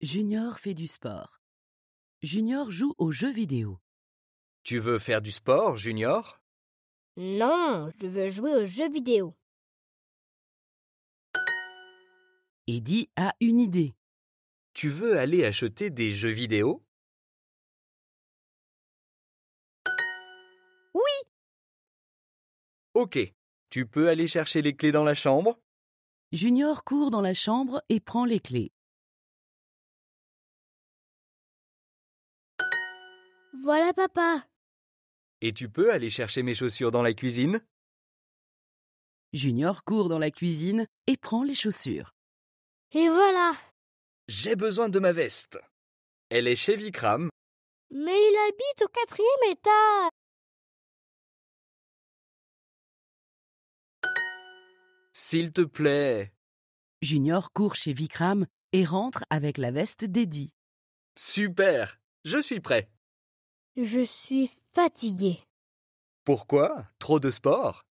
Junior fait du sport. Junior joue aux jeux vidéo. Tu veux faire du sport, Junior Non, je veux jouer aux jeux vidéo. Eddie a une idée. Tu veux aller acheter des jeux vidéo Oui. Ok. Tu peux aller chercher les clés dans la chambre Junior court dans la chambre et prend les clés. Voilà papa. Et tu peux aller chercher mes chaussures dans la cuisine Junior court dans la cuisine et prend les chaussures. Et voilà J'ai besoin de ma veste. Elle est chez Vikram. Mais il habite au quatrième état S'il te plaît. Junior court chez Vikram et rentre avec la veste dédiée. Super Je suis prêt je suis fatigué. Pourquoi Trop de sport